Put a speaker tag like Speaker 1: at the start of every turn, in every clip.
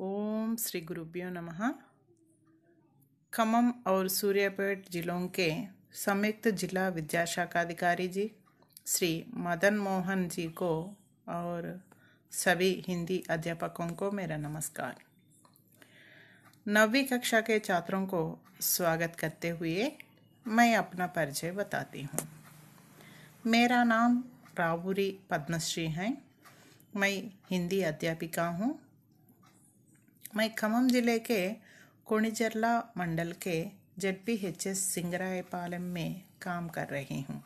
Speaker 1: ओम श्री गुरुभ्यो नमः खम और सूर्यापेट जिलों के संयुक्त जिला विद्या अधिकारी जी श्री मदन मोहन जी को और सभी हिंदी अध्यापकों को मेरा नमस्कार नवी कक्षा के छात्रों को स्वागत करते हुए मैं अपना परिचय बताती हूँ मेरा नाम रावुरी पद्मश्री हैं मैं हिंदी अध्यापिका हूँ मैं खमम जिले के कोणिजरला मंडल के P H S Singarayapalem में काम कर रही हूँ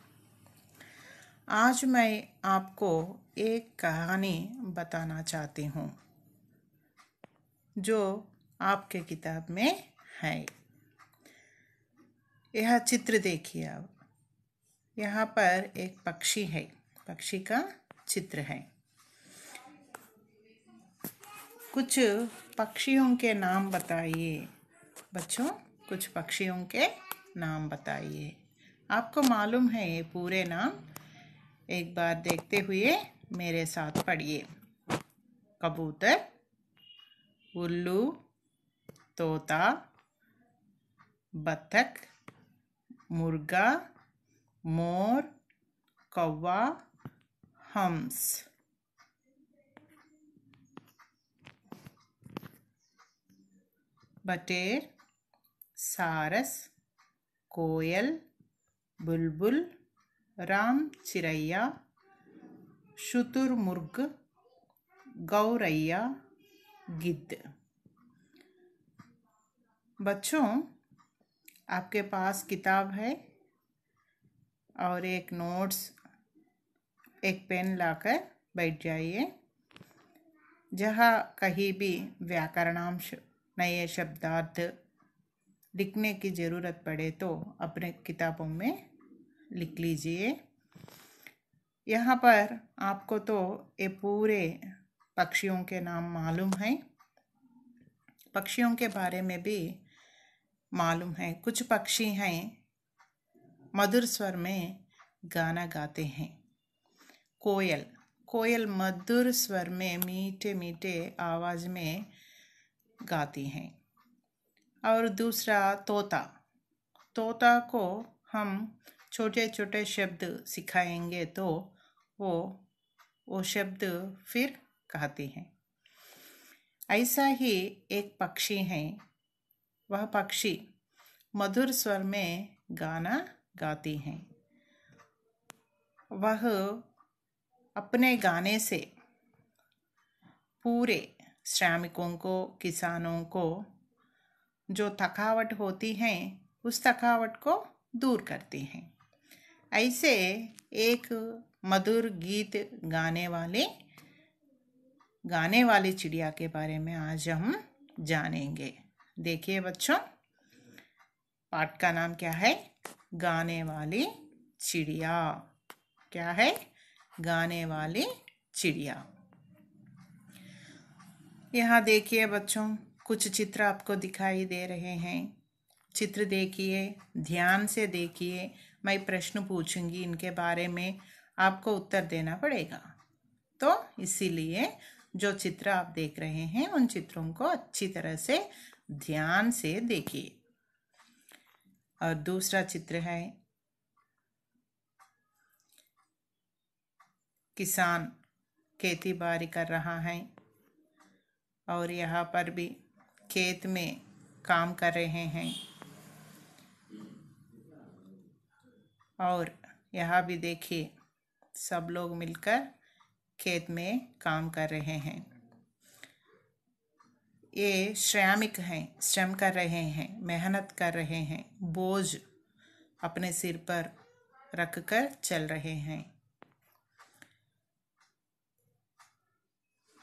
Speaker 1: आज मैं आपको एक कहानी बताना चाहती हूँ जो आपके किताब में है यह चित्र देखिए आप यहाँ पर एक पक्षी है पक्षी का चित्र है कुछ पक्षियों के नाम बताइए बच्चों कुछ पक्षियों के नाम बताइए आपको मालूम है ये पूरे नाम एक बार देखते हुए मेरे साथ पढ़िए कबूतर उल्लू तोता बत्तख मुर्गा मोर कौवा हम्स बटेर सारस कोयल बुलबुल राम चिरैया शुतुर्मुर्ग गौरैया गिद्ध बच्चों आपके पास किताब है और एक नोट्स एक पेन लाकर बैठ जाइए जहाँ कहीं भी व्याकरणांश नए शब्दार्थ लिखने की ज़रूरत पड़े तो अपने किताबों में लिख लीजिए यहाँ पर आपको तो ये पूरे पक्षियों के नाम मालूम हैं पक्षियों के बारे में भी मालूम है कुछ पक्षी हैं मधुर स्वर में गाना गाते हैं कोयल कोयल मधुर स्वर में मीठे मीठे आवाज़ में गाती हैं और दूसरा तोता तोता को हम छोटे छोटे शब्द सिखाएंगे तो वो वो शब्द फिर कहते हैं ऐसा ही एक पक्षी है वह पक्षी मधुर स्वर में गाना गाती हैं वह अपने गाने से पूरे श्रमिकों को किसानों को जो थकावट होती हैं उस थकावट को दूर करती हैं ऐसे एक मधुर गीत गाने वाले गाने वाली चिड़िया के बारे में आज हम जानेंगे देखिए बच्चों पाठ का नाम क्या है गाने वाली चिड़िया क्या है गाने वाली चिड़िया यहाँ देखिए बच्चों कुछ चित्र आपको दिखाई दे रहे हैं चित्र देखिए ध्यान से देखिए मैं प्रश्न पूछूंगी इनके बारे में आपको उत्तर देना पड़ेगा तो इसीलिए जो चित्र आप देख रहे हैं उन चित्रों को अच्छी तरह से ध्यान से देखिए और दूसरा चित्र है किसान खेती बाड़ी कर रहा है और यहाँ पर भी खेत में काम कर रहे हैं और यहाँ भी देखिए सब लोग मिलकर खेत में काम कर रहे हैं ये श्रमिक हैं श्रम कर रहे हैं मेहनत कर रहे हैं बोझ अपने सिर पर रख कर चल रहे हैं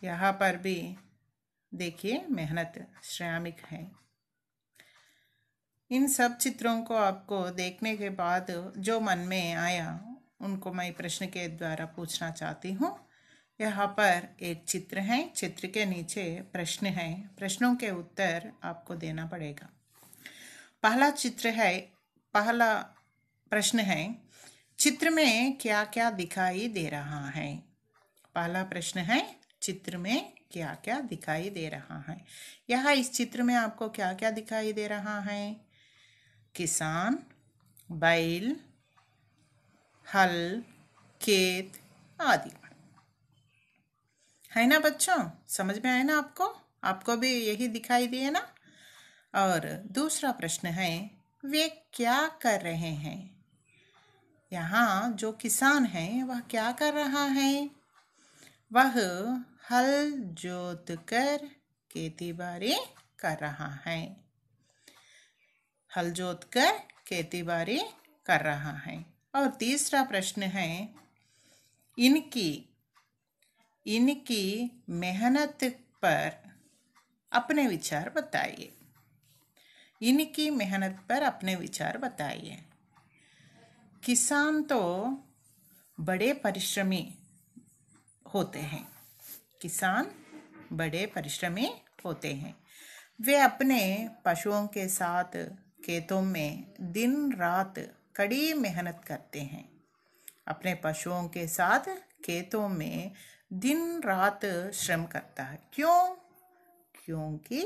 Speaker 1: यहाँ पर भी देखिए मेहनत श्रमिक है इन सब चित्रों को आपको देखने के बाद जो मन में आया उनको मैं प्रश्न के द्वारा पूछना चाहती हूँ यहाँ पर एक चित्र है चित्र के नीचे प्रश्न है प्रश्नों के उत्तर आपको देना पड़ेगा पहला चित्र है पहला प्रश्न है चित्र में क्या क्या दिखाई दे रहा है पहला प्रश्न है चित्र में क्या क्या दिखाई दे रहा है यह इस चित्र में आपको क्या क्या दिखाई दे रहा है किसान बैल हल खेत आदि है ना बच्चों समझ में आया ना आपको आपको भी यही दिखाई दिए ना और दूसरा प्रश्न है वे क्या कर रहे हैं यहाँ जो किसान है वह क्या कर रहा है वह हल जोत कर खेती बाड़ी कर रहा है हल जोत कर खेती बाड़ी कर रहा है और तीसरा प्रश्न है इनकी इनकी मेहनत पर अपने विचार बताइए इनकी मेहनत पर अपने विचार बताइए किसान तो बड़े परिश्रमी होते हैं किसान बड़े परिश्रमी होते हैं वे अपने पशुओं के साथ खेतों में दिन रात कड़ी मेहनत करते हैं अपने पशुओं के साथ खेतों में दिन रात श्रम करता है क्यों क्योंकि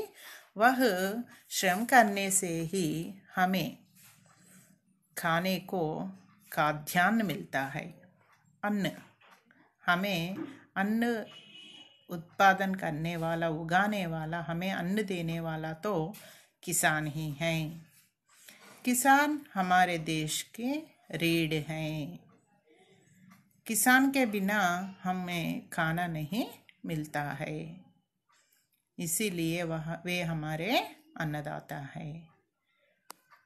Speaker 1: वह श्रम करने से ही हमें खाने को खाद्यान्न मिलता है अन्न हमें अन्न उत्पादन करने वाला उगाने वाला हमें अन्न देने वाला तो किसान ही हैं किसान हमारे देश के रीढ़ हैं किसान के बिना हमें खाना नहीं मिलता है इसीलिए वह वे हमारे अन्नदाता है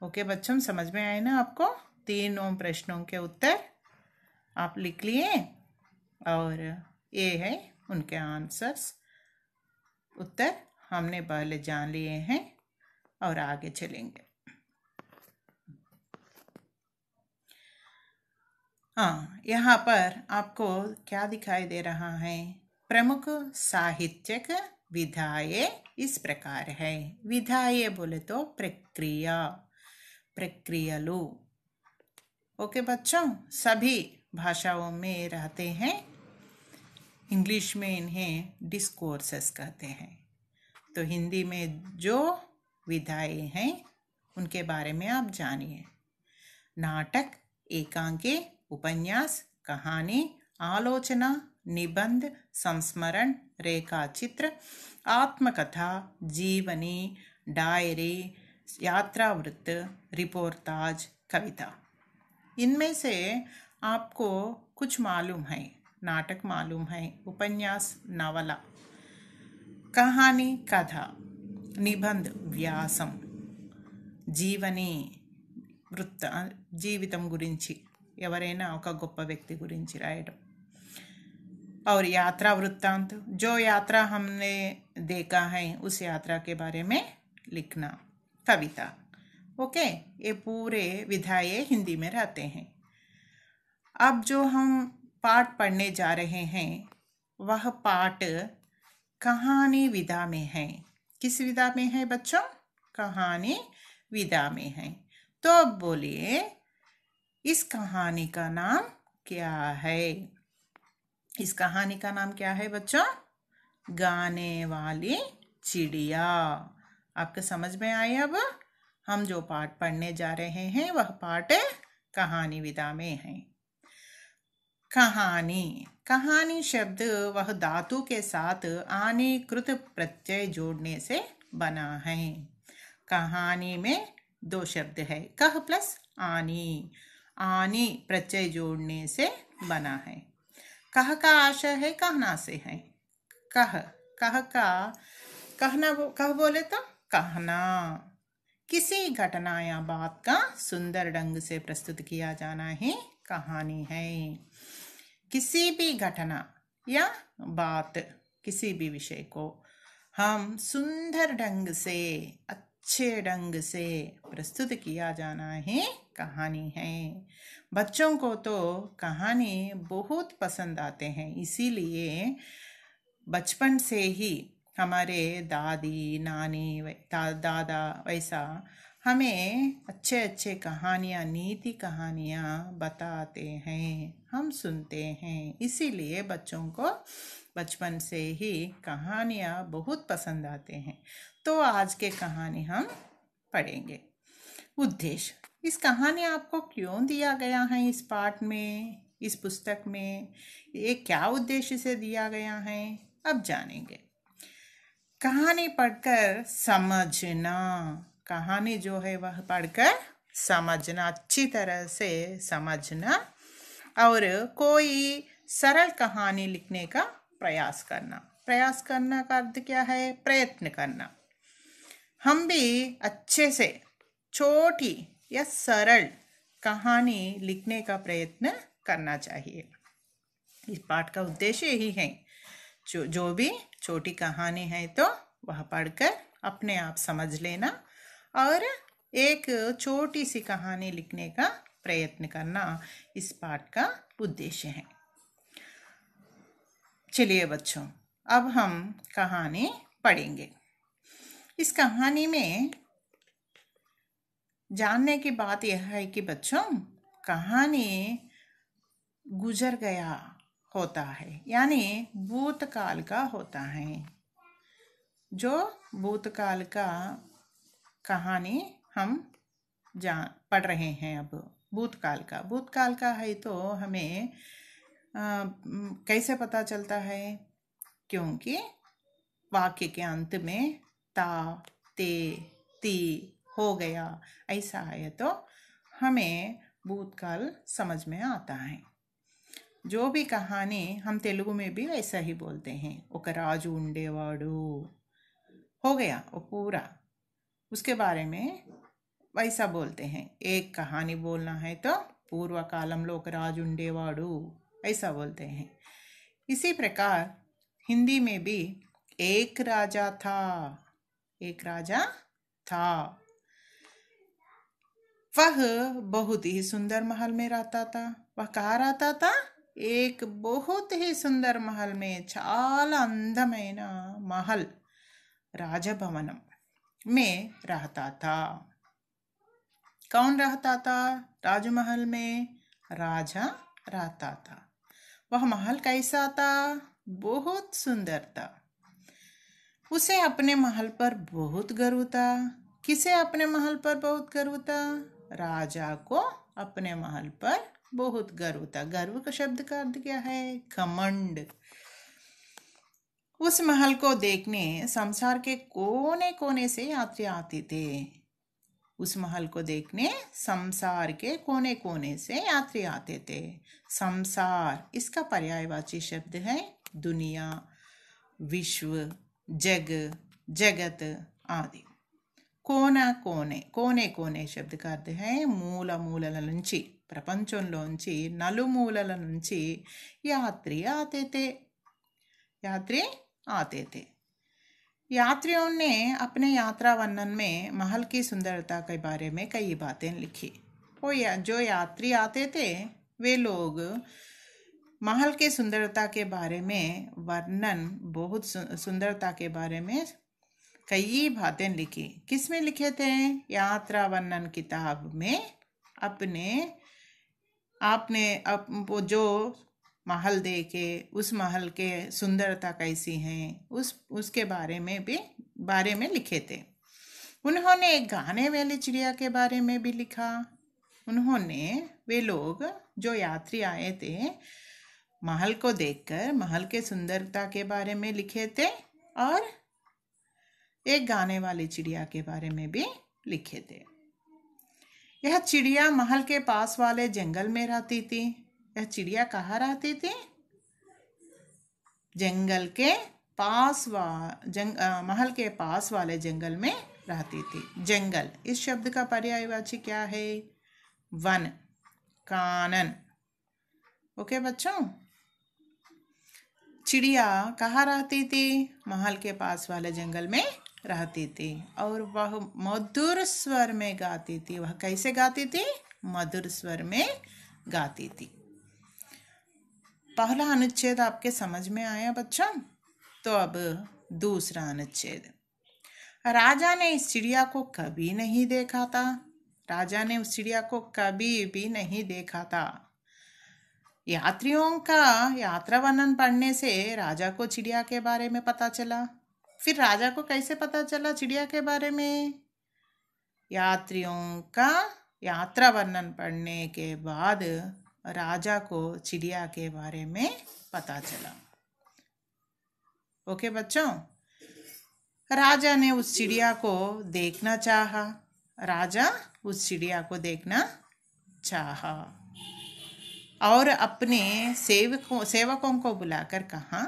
Speaker 1: ओके बच्चों समझ में आए ना आपको तीनों प्रश्नों के उत्तर आप लिख लिए और ये है उनके आंसर्स उत्तर हमने पहले जान लिए हैं और आगे चलेंगे हाँ यहाँ पर आपको क्या दिखाई दे रहा है प्रमुख साहित्यक विधाये इस प्रकार है विधाये बोले तो प्रक्रिया प्रक्रियालु ओके बच्चों सभी भाषाओं में रहते हैं इंग्लिश में इन्हें डिस्कोर्सेस कहते हैं तो हिंदी में जो विधाएँ हैं उनके बारे में आप जानिए नाटक एकांकी उपन्यास कहानी आलोचना निबंध संस्मरण रेखाचित्र आत्मकथा जीवनी डायरी यात्रावृत्त रिपोर्ताज कविता इनमें से आपको कुछ मालूम है नाटक मालूम है उपन्यास नवला कहानी कथा निबंध व्यासम जीवनी वृत्त जीवित गुरी एवरना गोप व्यक्ति गुरी राय और यात्रा वृत्तांत जो यात्रा हमने देखा है उस यात्रा के बारे में लिखना कविता ओके ये पूरे विधाये हिंदी में रहते हैं अब जो हम पाठ पढ़ने जा रहे हैं वह पाठ कहानी विधा में है किस विधा में है बच्चों कहानी विधा में है तो अब बोलिए इस कहानी का नाम क्या है इस कहानी का नाम क्या है बच्चों गाने वाली चिड़िया आपके समझ में आए अब हम जो पाठ पढ़ने जा रहे हैं वह पाठ कहानी विधा में है कहानी कहानी शब्द वह धातु के साथ आने कृत प्रत्यय जोड़ने से बना है कहानी में दो शब्द है कह प्लस आनी आनी प्रत्यय जोड़ने से बना है कह का आशय है कहना से है कह कह का कहना कह बोले तो कहना किसी घटना या बात का सुंदर ढंग से प्रस्तुत किया जाना ही कहानी है किसी भी घटना या बात किसी भी विषय को हम सुंदर ढंग से अच्छे ढंग से प्रस्तुत किया जाना ही कहानी है बच्चों को तो कहानी बहुत पसंद आते हैं इसीलिए बचपन से ही हमारे दादी नानी दा, दादा वैसा हमें अच्छे अच्छे कहानियाँ नीति कहानियाँ बताते हैं हम सुनते हैं इसीलिए बच्चों को बचपन से ही कहानियाँ बहुत पसंद आते हैं तो आज के कहानी हम पढ़ेंगे उद्देश्य इस कहानी आपको क्यों दिया गया है इस पाठ में इस पुस्तक में ये क्या उद्देश्य से दिया गया है अब जानेंगे कहानी पढ़कर समझना कहानी जो है वह पढ़कर समझना अच्छी तरह से समझना और कोई सरल कहानी लिखने का प्रयास करना प्रयास करना का अर्थ क्या है प्रयत्न करना हम भी अच्छे से छोटी या सरल कहानी लिखने का प्रयत्न करना चाहिए इस पाठ का उद्देश्य यही है जो जो भी छोटी कहानी है तो वह पढ़कर अपने आप समझ लेना और एक छोटी सी कहानी लिखने का प्रयत्न करना इस पाठ का उद्देश्य है चलिए बच्चों अब हम कहानी पढ़ेंगे इस कहानी में जानने की बात यह है कि बच्चों कहानी गुजर गया होता है यानी भूतकाल का होता है जो भूतकाल का कहानी हम जान पढ़ रहे हैं अब भूतकाल का भूतकाल का है तो हमें आ, कैसे पता चलता है क्योंकि वाक्य के अंत में ता ते ती हो गया ऐसा है तो हमें भूतकाल समझ में आता है जो भी कहानी हम तेलुगु में भी वैसा ही बोलते हैं वो राजू ఉండేవాడు हो गया वो पूरा उसके बारे में वैसा बोलते हैं एक कहानी बोलना है तो पूर्व कालम लोक राज ఉండేవాడు ऐसा बोलते हैं इसी प्रकार हिंदी में भी एक राजा था एक राजा था वह बहुत ही सुंदर महल में रहता था वह कहा रहता था एक बहुत ही सुंदर महल में चाल अंधमेना महल राजभवनम में रहता था कौन रहता था राजमहल में राजा रहता था वह महल कैसा था बहुत सुंदर था उसे अपने महल पर बहुत गर्व था किसे अपने महल पर बहुत गर्व था राजा को अपने महल पर बहुत गर्व था गर्व का शब्द का अर्थ क्या है कमंड उस महल को देखने संसार के कोने कोने से यात्री आते थे उस महल को देखने संसार के कोने कोने से यात्री आते थे संसार इसका पर्यायवाची शब्द है दुनिया विश्व जग जगत आदि कोने कोने शब्द కోనే కోనే శబ్దకు అర్థం मूल మూలల प्रपंच नलमूल नीचे यात्री आते थे यात्री आते थे यात्रियों ने अपने यात्रा वर्णन में महल की सुंदरता के बारे में कई बातें लिखी वो या, जो यात्री आते थे वे लोग महल के सुंदरता के बारे में वर्णन बहुत सुंदरता के बारे में कई बातें लिखी किस में लिखे थे यात्रा वर्णन किताब में अपने आपने अप, जो महल देखे उस महल के सुंदरता कैसी हैं उस उसके बारे में भी बारे में लिखे थे उन्होंने एक गाने वाली चिड़िया के बारे में भी लिखा उन्होंने वे लोग जो यात्री आए थे महल को देखकर महल के सुंदरता के बारे में लिखे थे और एक गाने वाली चिड़िया के बारे में भी लिखे थे यह चिड़िया महल के पास वाले जंगल में रहती थी यह चिड़िया कहाँ रहते थे जंगल के पास वा जंग आ, महल के पास वाले जंगल में रहती थी जंगल इस शब्द का पर्यायवाची क्या है वन कानन ओके बच्चों चिड़िया कहाँ रहती थी महल के पास वाले जंगल में रहती थी और वह मधुर स्वर में गाती थी वह कैसे गाती थी मधुर स्वर में गाती थी पहला अनुच्छेद आपके समझ में आया बच्चों तो अब दूसरा अनुच्छेद राजा ने इस चिड़िया को कभी नहीं देखा था राजा ने उस चिड़िया को कभी भी नहीं देखा था यात्रियों का यात्रा वर्णन पढ़ने से राजा को चिड़िया के बारे में पता चला फिर राजा को कैसे पता चला चिड़िया के बारे में यात्रियों का यात्रा वर्णन पढ़ने के बाद राजा को चिड़िया के बारे में पता चला ओके बच्चों राजा ने उस चिड़िया को देखना चाहा राजा उस चिड़िया को देखना चाहा और अपने सेवकों सेवकों को बुलाकर कहा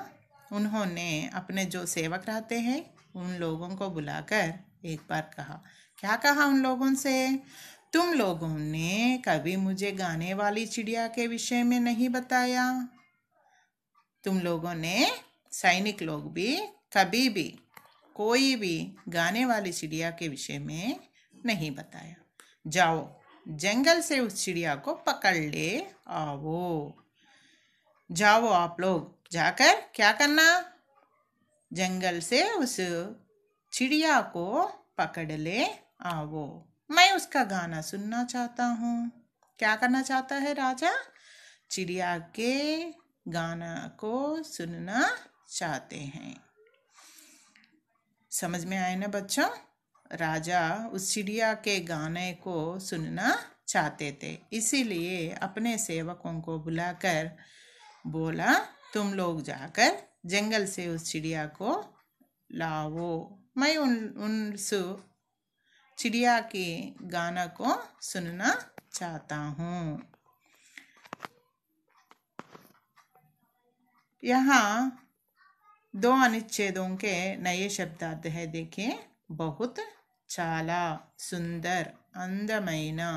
Speaker 1: उन्होंने अपने जो सेवक रहते हैं उन लोगों को बुलाकर एक बार कहा क्या कहा उन लोगों से तुम लोगों ने कभी मुझे गाने वाली चिड़िया के विषय में नहीं बताया तुम लोगों ने सैनिक लोग भी कभी भी कोई भी गाने वाली चिड़िया के विषय में नहीं बताया जाओ जंगल से उस चिड़िया को पकड़ ले आओ जाओ आप लोग जाकर क्या करना जंगल से उस चिड़िया को पकड़ ले आओ मैं उसका गाना सुनना चाहता हूँ क्या करना चाहता है राजा चिड़िया के गाना को सुनना चाहते हैं समझ में आए ना बच्चों राजा उस चिड़िया के गाने को सुनना चाहते थे इसीलिए अपने सेवकों को बुलाकर बोला तुम लोग जाकर जंगल से उस चिड़िया को लाओ मैं उन उन चिड़िया के गाना को सुनना चाहता हूँ यहाँ दो अनुच्छेदों के नए शब्दार्थ है देखें बहुत चाला सुंदर अंदमना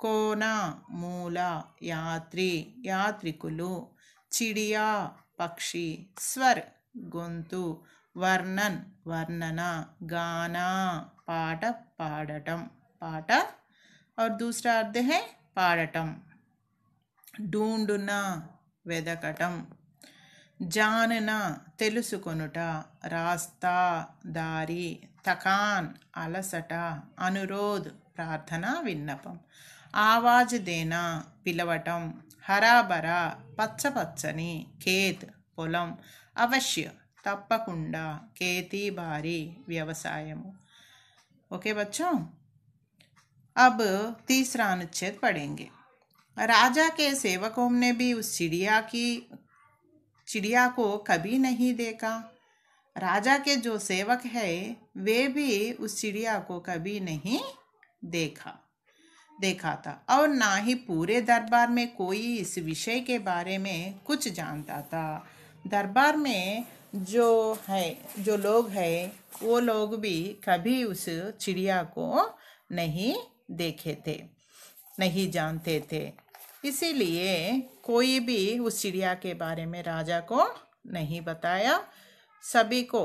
Speaker 1: कोना मूला यात्री यात्रिकुलु चिड़िया पक्षी स्वर गुंतु वर्णन वर्णना गाना పాట పాడటం పాట ఆర్ దూసరా అర్థ హే పాడటం ढूंढना వెదకటం జానన తెలుసుకొనుట రాస్తా దారి తకాన్ అలసట అనురోధ్ ప్రార్థన విన్నపం ఆవాజ్ దేనా పిలవటం హరాబరా పచ్చపచ్చని ఖేత్ పొలం అవశ్య తప్పకుండా కేతి భారీ వ్యవసాయము ओके बच्चों अब तीसरा अनुच्छेद पढ़ेंगे राजा के सेवकों ने भी उस चिड़िया की चिड़िया को कभी नहीं देखा राजा के जो सेवक है वे भी उस चिड़िया को कभी नहीं देखा देखा था और ना ही पूरे दरबार में कोई इस विषय के बारे में कुछ जानता था दरबार में जो है जो लोग हैं वो लोग भी कभी उस चिड़िया को नहीं देखे थे नहीं जानते थे इसीलिए कोई भी उस चिड़िया के बारे में राजा को नहीं बताया सभी को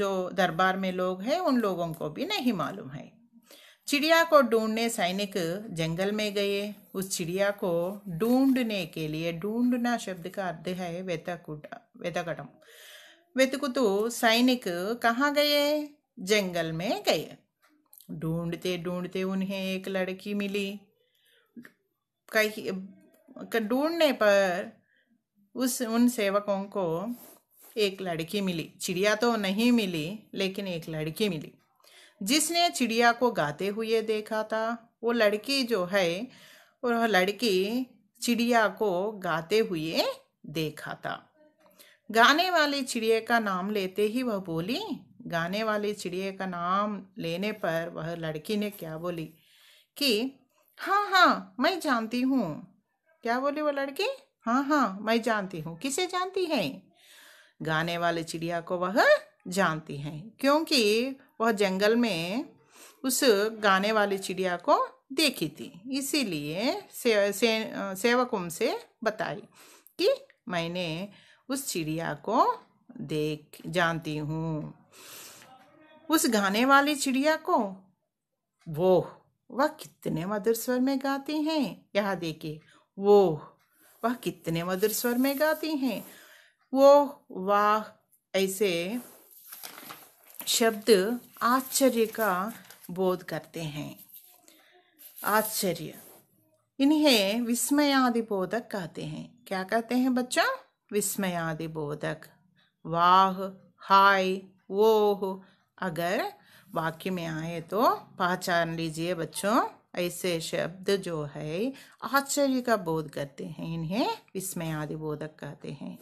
Speaker 1: जो दरबार में लोग हैं उन लोगों को भी नहीं मालूम है चिड़िया को ढूंढने सैनिक जंगल में गए उस चिड़िया को ढूंढने के लिए ढूंढना शब्द का अर्थ है वेतकुट वेतकटम वेतकुतु सैनिक कहाँ गए जंगल में गए ढूंढते ढूंढते उन्हें एक लड़की मिली कहीं ढूंढने पर उस उन सेवकों को एक लड़की मिली चिड़िया तो नहीं मिली लेकिन एक लड़की मिली जिसने चिड़िया को गाते हुए देखा था वो लड़की जो है वह लड़की चिड़िया को गाते हुए देखा था गाने वाली चिड़िया का नाम लेते ही वह बोली गाने वाली चिड़िया का नाम लेने पर वह लड़की ने क्या बोली कि हाँ हाँ मैं जानती हूँ क्या बोली वो लड़की हाँ हाँ मैं जानती हूँ किसे जानती है गाने वाले चिड़िया को वह जानती है क्योंकि वह जंगल में उस गाने वाली चिड़िया को देखी थी इसीलिए से, से, सेवक से बताई कि मैंने उस चिड़िया को देख जानती हूँ उस गाने वाली चिड़िया को वो वह कितने मधुर स्वर में गाती हैं यह देखिए वो वह कितने मधुर स्वर में गाती हैं वो वाह ऐसे शब्द आश्चर्य का बोध करते हैं आश्चर्य इन्हें विस्मयादि बोधक कहते हैं क्या कहते हैं बच्चा विस्मयादि बोधक वाह हाय वोह अगर वाक्य में आए तो पहचान लीजिए बच्चों ऐसे शब्द जो है आश्चर्य का बोध करते हैं इन्हें आदि बोधक कहते हैं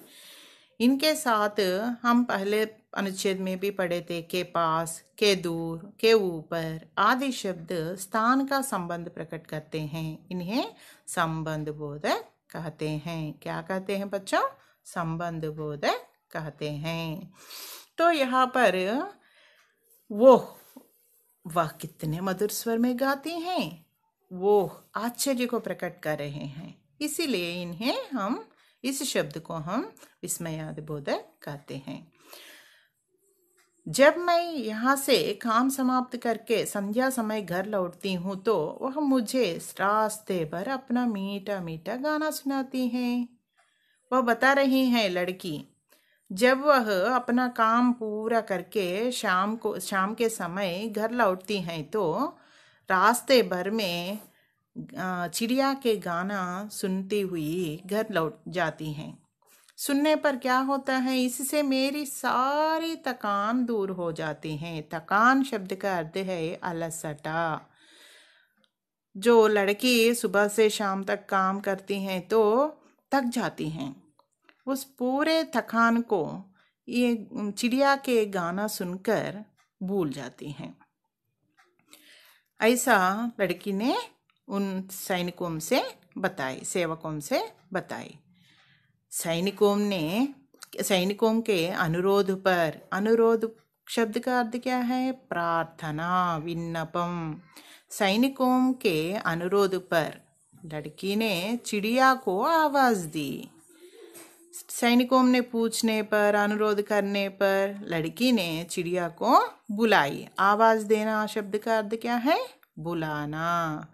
Speaker 1: इनके साथ हम पहले अनुच्छेद में भी पढ़े थे के पास के दूर के ऊपर आदि शब्द स्थान का संबंध प्रकट करते हैं इन्हें संबंध बोधक कहते हैं क्या कहते हैं बच्चों संबंध बोध कहते हैं तो यहाँ पर वो वह कितने मधुर स्वर में गाती हैं वो आश्चर्य को प्रकट कर रहे हैं इसीलिए इन्हें हम इस शब्द को हम विस्मयाद बोधक कहते हैं जब मैं यहाँ से काम समाप्त करके संध्या समय घर लौटती हूँ तो वह मुझे रास्ते पर अपना मीठा मीठा गाना सुनाती हैं वह बता रही हैं लड़की जब वह अपना काम पूरा करके शाम को शाम के समय घर लौटती हैं तो रास्ते भर में चिड़िया के गाना सुनती हुई घर लौट जाती हैं सुनने पर क्या होता है इससे मेरी सारी थकान दूर हो जाती हैं थकान शब्द का अर्थ है अलसटा जो लड़की सुबह से शाम तक काम करती हैं तो थक जाती हैं उस पूरे थकान को ये चिड़िया के गाना सुनकर भूल जाती हैं ऐसा लड़की ने उन सैनिकों से बताई सेवकों से बताई सैनिकों ने सैनिकों के अनुरोध पर अनुरोध शब्द का अर्थ क्या है प्रार्थना विन्नपम सैनिकों के अनुरोध पर लड़की ने चिड़िया को आवाज दी सैनिकों ने पूछने पर अनुरोध करने पर लड़की ने चिड़िया को बुलाई आवाज देना शब्द का अर्थ क्या है बुलाना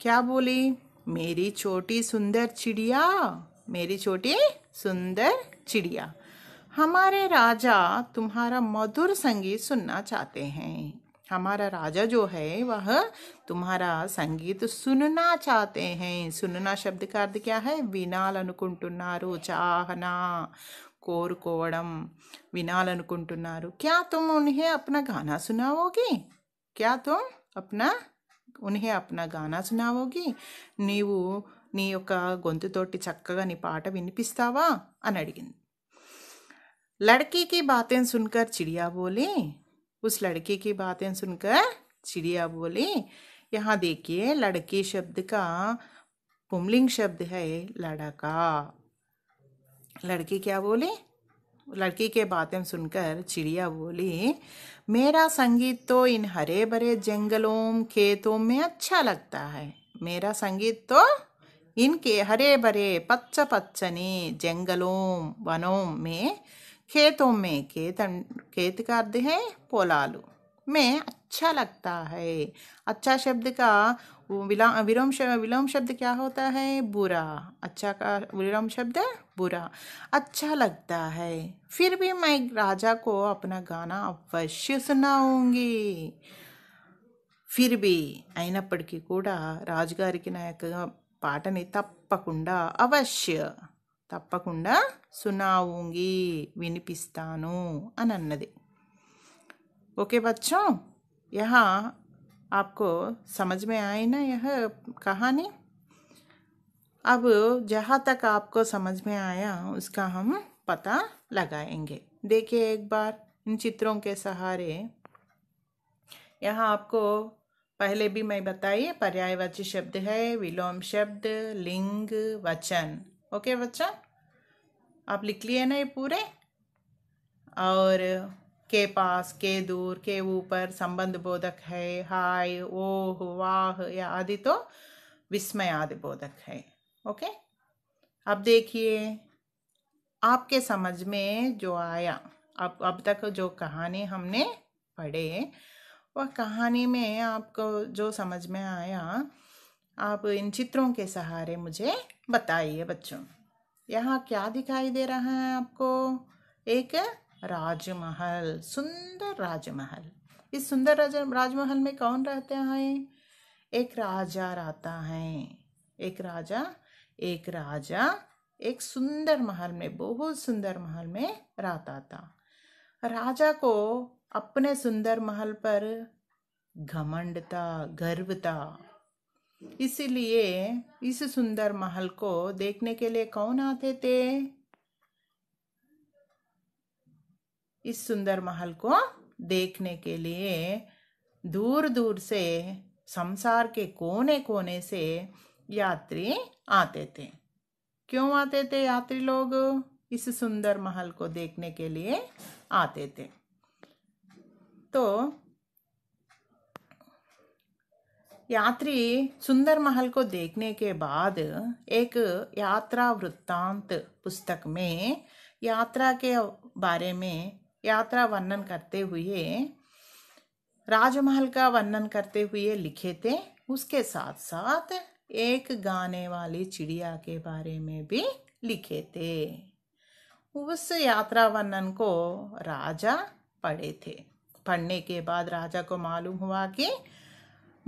Speaker 1: क्या बोली मेरी छोटी सुंदर चिड़िया मेरी छोटी सुंदर चिड़िया हमारे राजा तुम्हारा मधुर संगीत सुनना चाहते हैं हमारा राजा जो है वह तुम्हारा సంగీత సునునా చాతే హై సునునా శబ్ద का अर्थ क्या है వినాలనుకుంటున్నారు చాహనా కోరుకోవడం వినాలనుకుంటున్నారు క్యా తుమ్ ఉన్హే అప్నా గానా సునావోగి క్యా తుమ్ అప్నా ఉన్హే అప్నా గానా సునావోగి నీవు నీ యొక్క గొంతుతోటి చక్కగా నీ పాట వినిపిస్తావా అని అడిగింది లడ్కీకి బాతేన్ సున్కర్ చిడియా బోలే उस लड़के की बातें सुनकर चिड़िया बोली यहाँ देखिए लड़के शब्द का पुमलिंग शब्द है लड़का लड़के क्या बोले लड़की के बातें सुनकर चिड़िया बोली मेरा संगीत तो इन हरे भरे जंगलों खेतों में अच्छा लगता है मेरा संगीत तो इनके हरे भरे पच्च पच्चनी जंगलों वनों में खेतों में खेत खेत करते हैं पोलालू में अच्छा लगता है अच्छा शब्द का विलोम विलोम शब्द क्या होता है बुरा अच्छा का विलोम शब्द बुरा अच्छा लगता है फिर भी मैं राजा को अपना गाना अवश्य सुनाऊंगी फिर भी अनपड़की राजगारी की नायक पाटनी तपकड़ा अवश्य తప్పకుండా సునావుంగి వినిపిస్తాను అని ओके बच्चों यहाँ आपको समझ में आए ना यह कहानी अब जहाँ तक आपको समझ में आया उसका हम पता लगाएंगे देखिए एक बार इन चित्रों के सहारे यहाँ आपको पहले भी मैं बताई पर्यायवाची शब्द है विलोम शब्द लिंग वचन ओके बच्चा आप लिख लिए ना ये पूरे और के पास के दूर के ऊपर संबंध बोधक है हाय ओह वाह या आदि तो विस्मय आदि बोधक है ओके अब देखिए आपके समझ में जो आया अब अब तक जो कहानी हमने पढ़े वह कहानी में आपको जो समझ में आया आप इन चित्रों के सहारे मुझे बताइए बच्चों यहाँ क्या दिखाई दे रहा है आपको एक राजमहल सुंदर राजमहल इस सुंदर राज राजमहल में कौन रहते हैं एक राजा रहता है एक राजा एक राजा एक सुंदर महल में बहुत सुंदर महल में रहता था राजा को अपने सुंदर महल पर घमंड था गर्व था इसीलिए इस सुंदर महल को देखने के लिए कौन आते थे इस सुंदर महल को देखने के लिए दूर दूर से संसार के कोने कोने से यात्री आते थे क्यों आते थे यात्री लोग इस सुंदर महल को देखने के लिए आते थे तो यात्री सुंदर महल को देखने के बाद एक यात्रा वृत्तांत पुस्तक में यात्रा के बारे में यात्रा वर्णन करते हुए राजमहल का वर्णन करते हुए लिखे थे उसके साथ साथ एक गाने वाली चिड़िया के बारे में भी लिखे थे उस यात्रा वर्णन को राजा पढ़े थे पढ़ने के बाद राजा को मालूम हुआ कि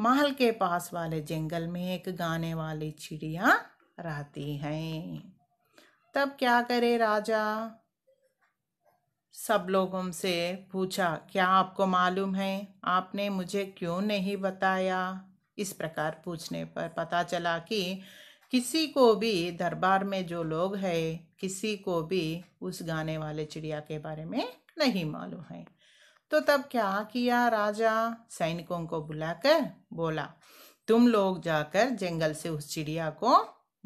Speaker 1: महल के पास वाले जंगल में एक गाने वाली चिड़िया रहती हैं तब क्या करे राजा सब लोगों से पूछा क्या आपको मालूम है आपने मुझे क्यों नहीं बताया इस प्रकार पूछने पर पता चला कि किसी को भी दरबार में जो लोग हैं किसी को भी उस गाने वाले चिड़िया के बारे में नहीं मालूम है तो तब क्या किया राजा सैनिकों को बुलाकर बोला तुम लोग जाकर जंगल से उस चिड़िया को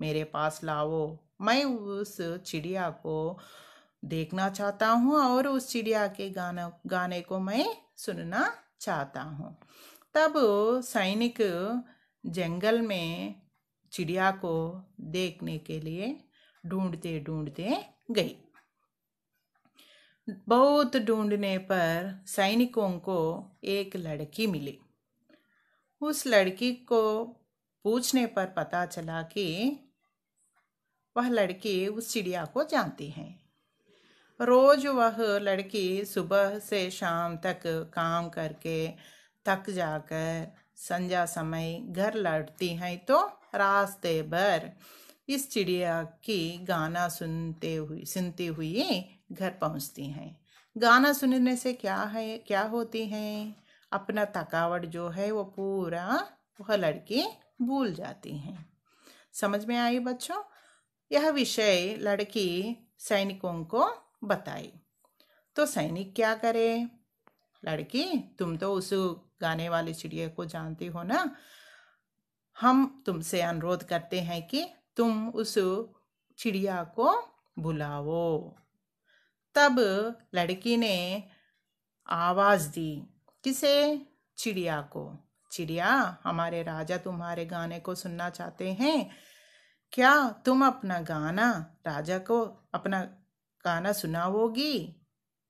Speaker 1: मेरे पास लाओ मैं उस चिड़िया को देखना चाहता हूँ और उस चिड़िया के गाना गाने को मैं सुनना चाहता हूँ तब सैनिक जंगल में चिड़िया को देखने के लिए ढूंढते ढूंढते गई बहुत ढूंढने पर सैनिकों को एक लड़की मिली उस लड़की को पूछने पर पता चला कि वह लड़की उस चिड़िया को जानती है रोज वह लड़की सुबह से शाम तक काम करके थक जाकर संजा समय घर लौटती हैं तो रास्ते भर इस चिड़िया की गाना सुनते हुई सुनती हुई घर पहुंचती हैं गाना सुनने से क्या है क्या होती हैं अपना थकावट जो है वो पूरा वह लड़की भूल जाती हैं समझ में आई बच्चों यह विषय लड़की सैनिकों को बताई तो सैनिक क्या करे लड़की तुम तो उस गाने वाले चिड़िया को जानती हो ना हम तुमसे अनुरोध करते हैं कि तुम उस चिड़िया को बुलाओ तब लड़की ने आवाज़ दी किसे चिड़िया को चिड़िया हमारे राजा तुम्हारे गाने को सुनना चाहते हैं क्या तुम अपना गाना राजा को अपना गाना सुनाओगी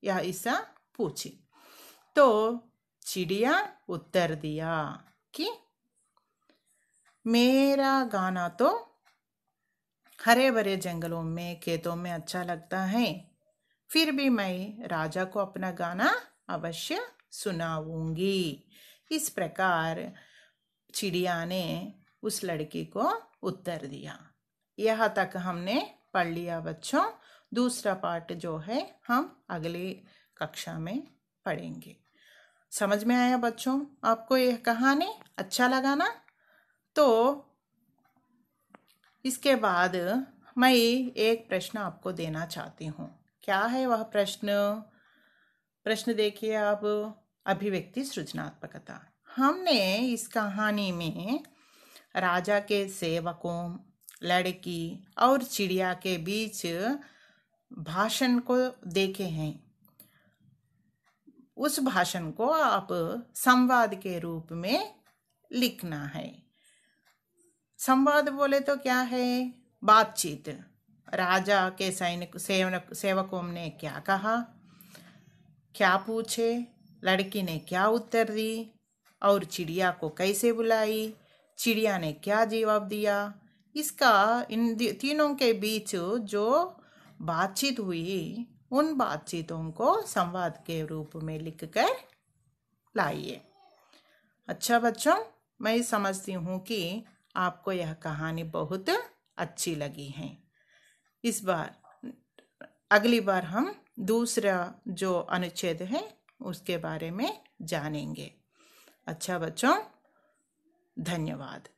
Speaker 1: या ऐसा पूछी तो चिड़िया उत्तर दिया कि मेरा गाना तो हरे भरे जंगलों में खेतों में अच्छा लगता है फिर भी मैं राजा को अपना गाना अवश्य सुनाऊंगी इस प्रकार चिड़िया ने उस लड़की को उत्तर दिया यह तक हमने पढ़ लिया बच्चों दूसरा पार्ट जो है हम अगली कक्षा में पढ़ेंगे समझ में आया बच्चों आपको यह कहानी अच्छा लगा ना तो इसके बाद मैं एक प्रश्न आपको देना चाहती हूँ क्या है वह प्रश्न प्रश्न देखिए आप अभिव्यक्ति सृजनात्मकता हमने इस कहानी में राजा के सेवकों लड़की और चिड़िया के बीच भाषण को देखे हैं उस भाषण को आप संवाद के रूप में लिखना है संवाद बोले तो क्या है बातचीत राजा के सैनिक सेवन सेवकों ने क्या कहा क्या पूछे लड़की ने क्या उत्तर दी और चिड़िया को कैसे बुलाई चिड़िया ने क्या जवाब दिया इसका इन तीनों के बीच जो बातचीत हुई उन बातचीतों को संवाद के रूप में लिख कर लाइए अच्छा बच्चों मैं समझती हूँ कि आपको यह कहानी बहुत अच्छी लगी है इस बार अगली बार हम दूसरा जो अनुच्छेद है उसके बारे में जानेंगे अच्छा बच्चों धन्यवाद